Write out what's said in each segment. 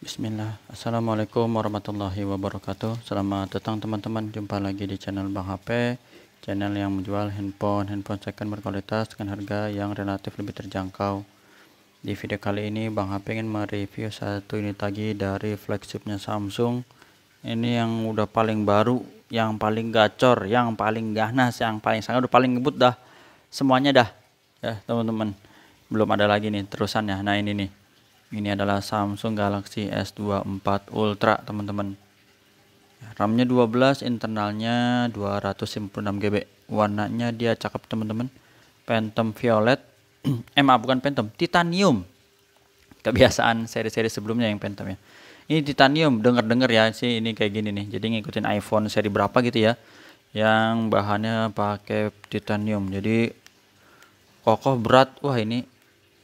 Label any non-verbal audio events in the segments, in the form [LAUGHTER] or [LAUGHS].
Bismillah Assalamualaikum warahmatullahi wabarakatuh Selamat datang teman-teman Jumpa lagi di channel Bang HP Channel yang menjual handphone-handphone second berkualitas Dengan harga yang relatif lebih terjangkau Di video kali ini Bang HP ingin mereview satu unit lagi Dari flagshipnya Samsung Ini yang udah paling baru Yang paling gacor Yang paling ganas Yang paling sangat udah paling ngebut dah Semuanya dah Ya teman-teman Belum ada lagi nih terusannya Nah ini nih ini adalah Samsung Galaxy S24 Ultra teman-teman RAM-nya 12 internalnya 256GB warnanya dia cakep teman-teman Phantom Violet [CLEARS THROAT] eh maaf bukan Phantom Titanium kebiasaan seri-seri sebelumnya yang Phantom ya ini Titanium Dengar-dengar ya sih ini kayak gini nih jadi ngikutin iPhone seri berapa gitu ya yang bahannya pakai titanium jadi kokoh berat wah ini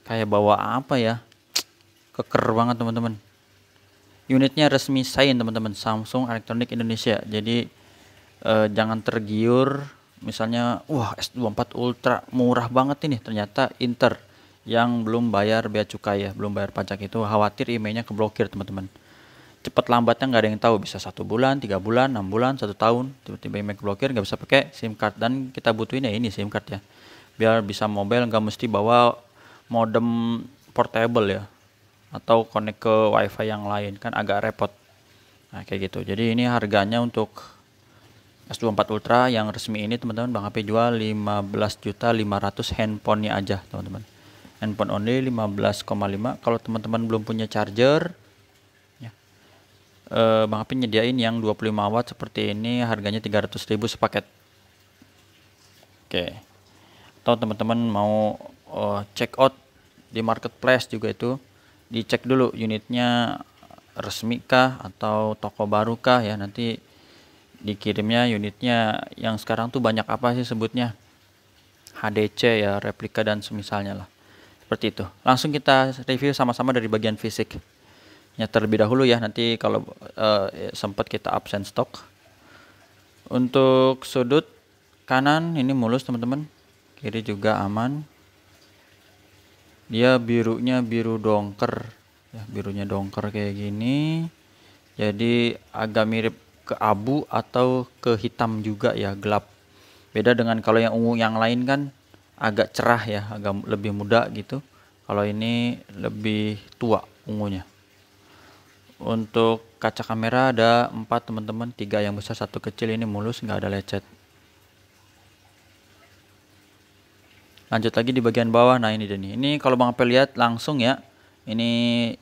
kayak bawa apa ya keker banget teman-teman unitnya resmi sign teman-teman Samsung Electronic Indonesia jadi eh, jangan tergiur misalnya wah S24 Ultra murah banget ini ternyata Inter yang belum bayar bea cukai ya belum bayar pajak itu khawatir emailnya keblokir teman-teman cepat lambatnya nggak ada yang tahu bisa satu bulan tiga bulan enam bulan satu tahun tiba-tiba email keblokir nggak bisa pakai SIM card dan kita butuhin ya ini SIM card ya biar bisa mobile nggak mesti bawa modem portable ya atau connect ke wifi yang lain kan agak repot nah kayak gitu jadi ini harganya untuk S24 Ultra yang resmi ini teman-teman Bang HP jual juta 15.500 handphonenya aja teman-teman handphone only 15,5 kalau teman-teman belum punya charger ya, eh, Bang HP nyediain yang 25 watt seperti ini harganya 300.000 sepaket oke atau teman-teman mau uh, check out di marketplace juga itu dicek dulu unitnya resmi kah atau toko baru kah ya nanti dikirimnya unitnya yang sekarang tuh banyak apa sih sebutnya HDC ya replika dan semisalnya lah seperti itu langsung kita review sama-sama dari bagian fisik ya terlebih dahulu ya nanti kalau uh, eh, sempat kita absen stok untuk sudut kanan ini mulus teman-teman kiri juga aman dia birunya biru dongker ya birunya dongker kayak gini jadi agak mirip ke abu atau ke hitam juga ya gelap beda dengan kalau yang ungu yang lain kan agak cerah ya agak lebih muda gitu kalau ini lebih tua ungunya untuk kaca kamera ada empat teman-teman tiga yang besar satu kecil ini mulus nggak ada lecet lanjut lagi di bagian bawah nah ini Denny ini kalau Bang Ape lihat langsung ya ini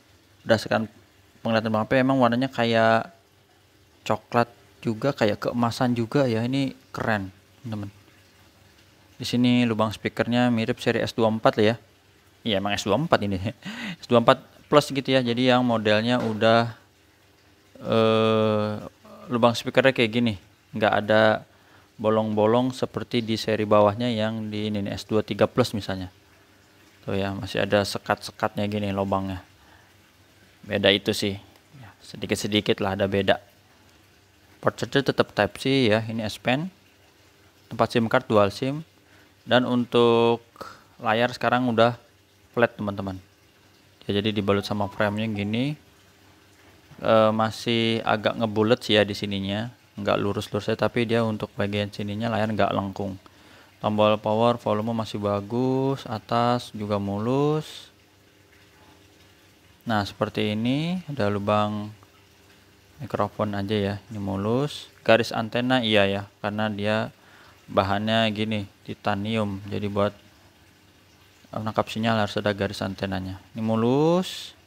berdasarkan penglihatan Bang Ape emang warnanya kayak coklat juga kayak keemasan juga ya ini keren temen di sini lubang speakernya mirip seri S24 lah ya iya emang S24 ini S24 [LAUGHS] plus gitu ya jadi yang modelnya udah eh, lubang speakernya kayak gini nggak ada bolong-bolong seperti di seri bawahnya yang di ini S23 Plus misalnya. Tuh ya, masih ada sekat-sekatnya gini lubangnya. Beda itu sih. Ya, sedikit-sedikit lah ada beda. Port charger tetap Type C ya, ini S Pen. Tempat SIM card dual SIM. Dan untuk layar sekarang udah flat teman-teman. Ya, jadi dibalut sama frame frame-nya gini. E, masih agak ngebulet sih ya di sininya nggak lurus-lurusnya tapi dia untuk bagian sininya layar nggak lengkung tombol power volume masih bagus atas juga mulus nah seperti ini ada lubang mikrofon aja ya ini mulus garis antena iya ya karena dia bahannya gini titanium jadi buat menangkap sinyal harus ada garis antenanya ini mulus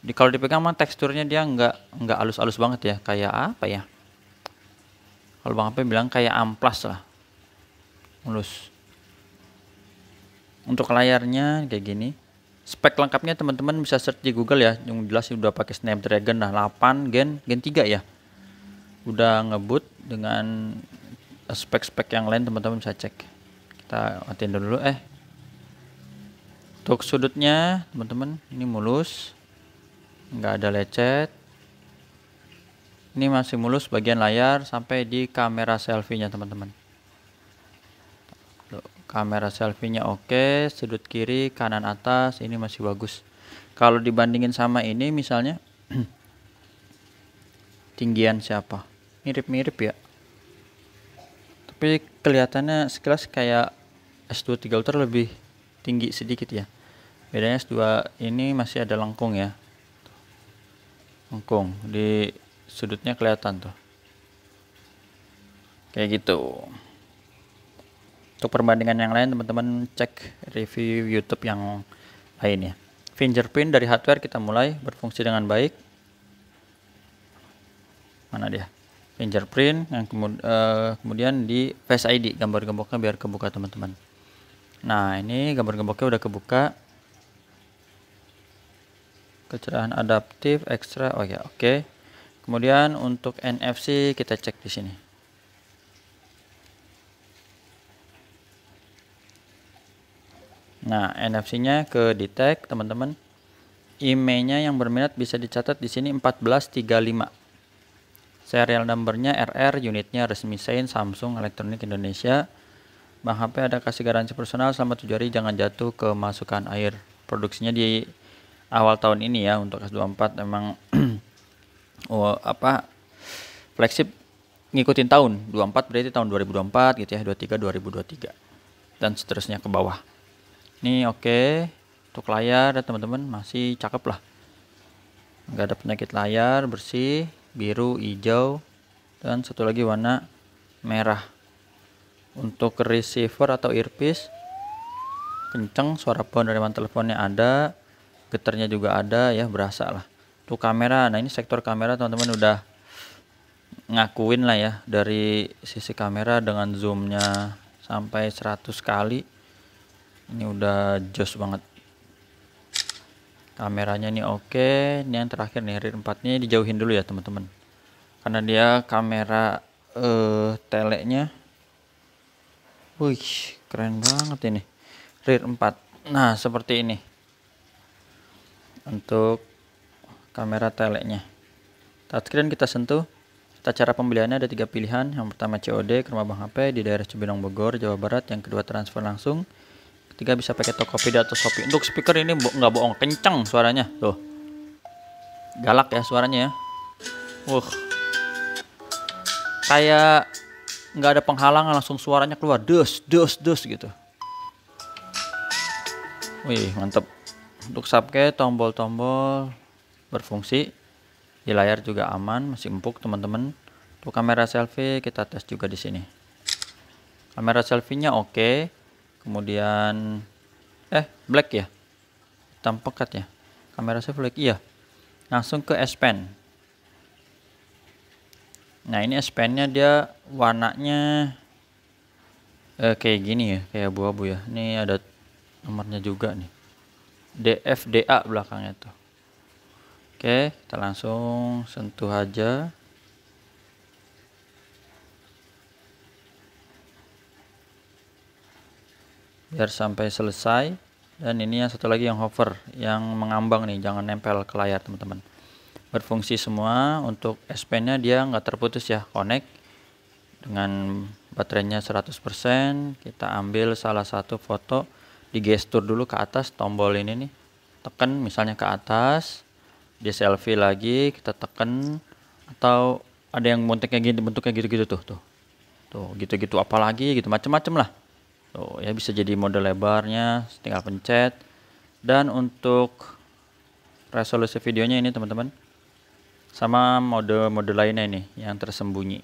di kalau dipegang mah teksturnya dia nggak nggak halus-halus banget ya kayak apa ya kalau Bang Ape bilang kayak amplas lah mulus untuk layarnya kayak gini spek lengkapnya teman-teman bisa search di Google ya yang jelas udah pakai Snapdragon nah 8 Gen Gen 3 ya udah ngebut dengan spek-spek yang lain teman-teman bisa cek kita matiin dulu eh untuk sudutnya teman-teman ini mulus nggak ada lecet ini masih mulus bagian layar sampai di kamera selfie-nya teman-teman kamera selfie-nya oke sudut kiri kanan atas ini masih bagus kalau dibandingin sama ini misalnya [CLEARS THROAT] tinggian siapa mirip-mirip ya tapi kelihatannya sekilas kayak S23 Ultra lebih tinggi sedikit ya bedanya S2 ini masih ada lengkung ya lengkung di sudutnya kelihatan tuh kayak gitu untuk perbandingan yang lain teman-teman cek review YouTube yang lainnya. ya fingerprint dari hardware kita mulai berfungsi dengan baik mana dia fingerprint yang kemud uh, eh, kemudian di Face ID gambar gemboknya biar kebuka teman-teman nah ini gambar gemboknya udah kebuka kecerahan adaptif ekstra oh ya oke okay. Kemudian untuk NFC kita cek di sini. Nah, NFC-nya ke detect, teman-teman. IMEI-nya yang berminat bisa dicatat di sini 1435. Serial number-nya RR, unitnya resmi Sein Samsung Elektronik Indonesia. Bang HP ada kasih garansi personal selama 7 hari jangan jatuh ke masukan air. Produksinya di awal tahun ini ya untuk S24 memang oh, apa flagship ngikutin tahun 24 berarti tahun 2024 gitu ya 23 2023 dan seterusnya ke bawah ini oke okay. untuk layar ya teman-teman masih cakep lah nggak ada penyakit layar bersih biru hijau dan satu lagi warna merah untuk receiver atau earpiece kenceng suara pohon dari telepon teleponnya ada geternya juga ada ya berasa lah tuh kamera nah ini sektor kamera teman-teman udah ngakuin lah ya dari sisi kamera dengan zoomnya sampai 100 kali ini udah jos banget kameranya ini oke ini yang terakhir nih rear 4 nya dijauhin dulu ya teman-teman karena dia kamera eh uh, teleknya wih keren banget ini rear 4 nah seperti ini untuk kamera teleknya touchscreen kita sentuh kita cara pembeliannya ada tiga pilihan yang pertama COD ke rumah bang HP di daerah Cibinong Bogor Jawa Barat yang kedua transfer langsung ketiga bisa pakai Tokopedia atau Shopee untuk speaker ini bo nggak bohong kencang suaranya tuh galak ya suaranya ya uh kayak nggak ada penghalang langsung suaranya keluar dus dus dus gitu wih mantep untuk subscribe tombol-tombol berfungsi di layar juga aman masih empuk teman-teman untuk kamera selfie kita tes juga di sini kamera selfie nya oke okay. kemudian eh black ya hitam pekat ya kamera selfie black iya langsung ke S Pen nah ini S Pen nya dia warnanya eh, kayak gini ya kayak abu-abu ya ini ada nomornya juga nih DFDA belakangnya tuh Oke, kita langsung sentuh aja. Biar sampai selesai. Dan ini yang satu lagi yang hover, yang mengambang nih, jangan nempel ke layar teman-teman. Berfungsi semua, untuk S nya dia nggak terputus ya, connect. Dengan baterainya 100%, kita ambil salah satu foto, digestur dulu ke atas tombol ini nih. Tekan misalnya ke atas dia selfie lagi kita tekan atau ada yang bentuknya gini bentuknya gitu-gitu tuh tuh tuh gitu-gitu apalagi gitu macam-macam lah tuh ya bisa jadi mode lebarnya tinggal pencet dan untuk resolusi videonya ini teman-teman sama mode-mode lainnya ini yang tersembunyi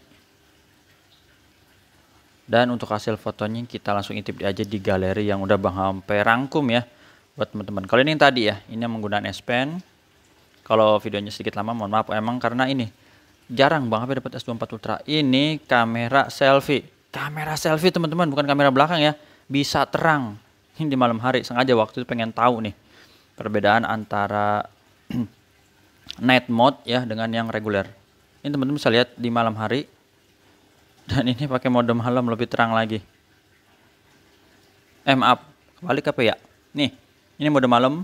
dan untuk hasil fotonya kita langsung intip aja di galeri yang udah Bang Hampe rangkum ya buat teman-teman. Kalau ini yang tadi ya, ini yang menggunakan S Pen kalau videonya sedikit lama mohon maaf emang karena ini jarang banget dapat S24 Ultra ini kamera selfie kamera selfie teman-teman bukan kamera belakang ya bisa terang ini di malam hari sengaja waktu itu pengen tahu nih perbedaan antara [CLEARS THROAT] night mode ya dengan yang reguler ini teman-teman bisa lihat di malam hari dan ini pakai mode malam lebih terang lagi eh maaf ke apa ya nih ini mode malam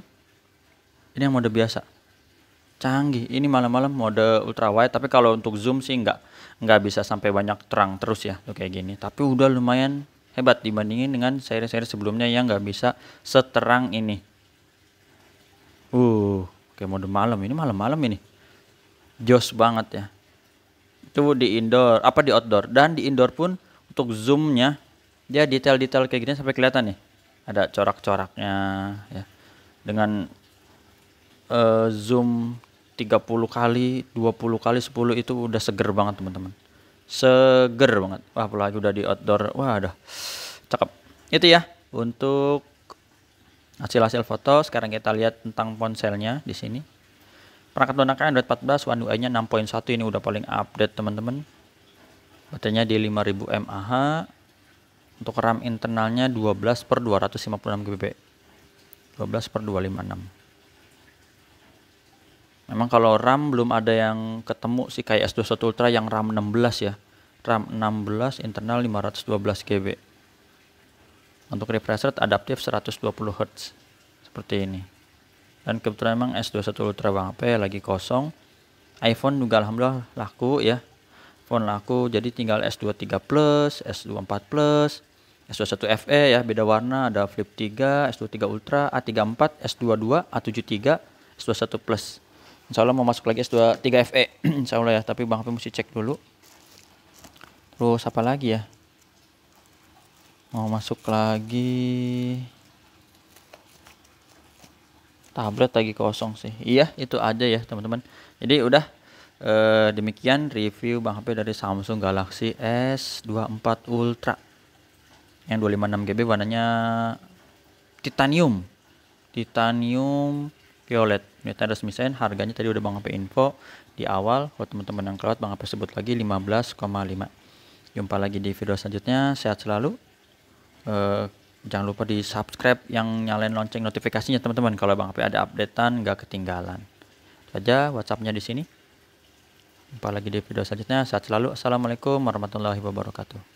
ini yang mode biasa canggih ini malam-malam mode ultra wide tapi kalau untuk zoom sih nggak nggak bisa sampai banyak terang terus ya tuh kayak gini tapi udah lumayan hebat dibandingin dengan seri-seri sebelumnya yang nggak bisa seterang ini uh kayak mode malam ini malam-malam ini jos banget ya itu di indoor apa di outdoor dan di indoor pun untuk zoomnya dia detail-detail kayak gini sampai kelihatan nih ada corak-coraknya ya dengan uh, zoom 30 kali 20 kali 10 itu udah seger banget teman-teman seger banget wah apalagi udah di outdoor wah udah cakep itu ya untuk hasil-hasil foto sekarang kita lihat tentang ponselnya di sini perangkat lunaknya Android 14 One UI nya 6.1 ini udah paling update teman-teman baterainya di 5000 mAh untuk RAM internalnya 12 per 256 GB 12 per 256 Memang kalau RAM belum ada yang ketemu sih kayak S21 Ultra yang RAM 16 ya. RAM 16 internal 512 GB. Untuk refresh rate adaptif 120 Hz seperti ini. Dan kebetulan memang S21 Ultra Bang ya lagi kosong. iPhone juga alhamdulillah laku ya. Phone laku jadi tinggal S23 Plus, S24 Plus, S21 FE ya beda warna ada Flip 3, S23 Ultra, A34, S22, A73, S21 Plus Insya Allah mau masuk lagi S2 3 FE Insya Allah ya tapi Bang Hafi mesti cek dulu terus apa lagi ya mau masuk lagi tablet lagi kosong sih iya itu aja ya teman-teman jadi udah eh, demikian review Bang HP dari Samsung Galaxy S24 Ultra yang 256GB warnanya titanium titanium violet ini resmi sen harganya tadi udah Bang HP info di awal kalau teman-teman yang kelewat Bang Apa sebut lagi 15,5 jumpa lagi di video selanjutnya sehat selalu E, jangan lupa di subscribe yang nyalain lonceng notifikasinya teman-teman kalau Bang Apa ada updatean nggak ketinggalan Itu aja WhatsAppnya di sini jumpa lagi di video selanjutnya sehat selalu Assalamualaikum warahmatullahi wabarakatuh